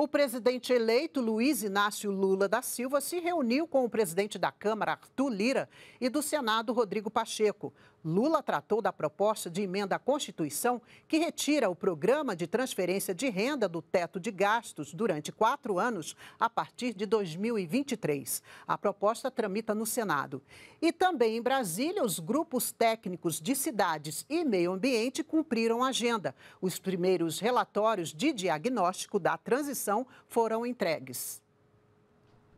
O presidente eleito Luiz Inácio Lula da Silva se reuniu com o presidente da Câmara, Arthur Lira, e do Senado, Rodrigo Pacheco. Lula tratou da proposta de emenda à Constituição que retira o programa de transferência de renda do teto de gastos durante quatro anos a partir de 2023. A proposta tramita no Senado. E também em Brasília, os grupos técnicos de cidades e meio ambiente cumpriram a agenda. Os primeiros relatórios de diagnóstico da transição população foram entregues.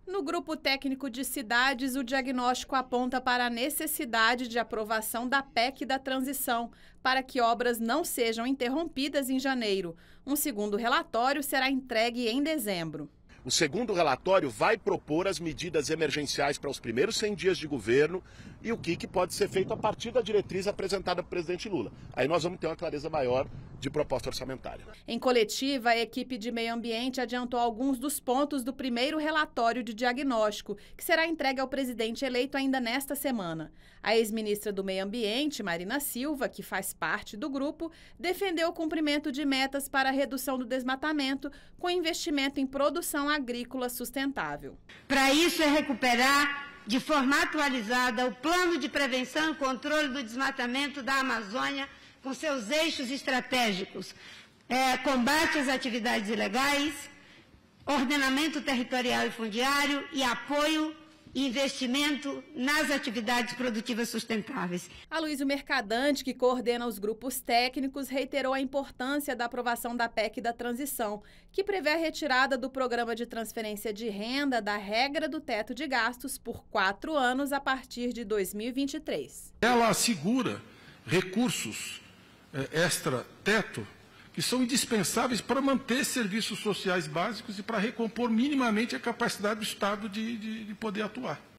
No grupo técnico de cidades, o diagnóstico aponta para a necessidade de aprovação da PEC da transição, para que obras não sejam interrompidas em janeiro. Um segundo relatório será entregue em dezembro. O segundo relatório vai propor as medidas emergenciais para os primeiros 100 dias de governo e o que, que pode ser feito a partir da diretriz apresentada pelo presidente Lula. Aí nós vamos ter uma clareza maior de proposta orçamentária. Em coletiva, a equipe de meio ambiente adiantou alguns dos pontos do primeiro relatório de diagnóstico, que será entregue ao presidente eleito ainda nesta semana. A ex-ministra do Meio Ambiente, Marina Silva, que faz parte do grupo, defendeu o cumprimento de metas para a redução do desmatamento com investimento em produção agrícola sustentável. Para isso é recuperar de forma atualizada o plano de prevenção e controle do desmatamento da Amazônia com seus eixos estratégicos, é, combate às atividades ilegais, ordenamento territorial e fundiário e apoio investimento nas atividades produtivas sustentáveis. A Luísa Mercadante, que coordena os grupos técnicos, reiterou a importância da aprovação da PEC da transição, que prevê a retirada do programa de transferência de renda da regra do teto de gastos por quatro anos a partir de 2023. Ela assegura recursos é, extra-teto, que são indispensáveis para manter serviços sociais básicos e para recompor minimamente a capacidade do Estado de, de, de poder atuar.